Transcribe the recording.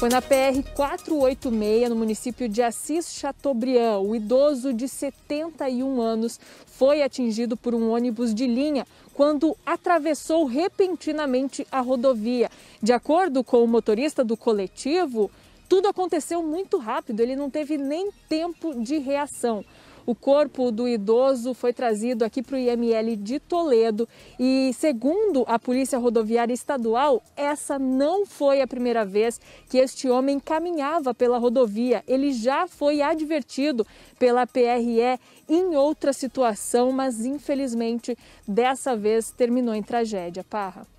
Foi na PR 486, no município de Assis Chateaubriand. O idoso de 71 anos foi atingido por um ônibus de linha quando atravessou repentinamente a rodovia. De acordo com o motorista do coletivo, tudo aconteceu muito rápido, ele não teve nem tempo de reação. O corpo do idoso foi trazido aqui para o IML de Toledo e, segundo a Polícia Rodoviária Estadual, essa não foi a primeira vez que este homem caminhava pela rodovia. Ele já foi advertido pela PRE em outra situação, mas infelizmente dessa vez terminou em tragédia. Parra.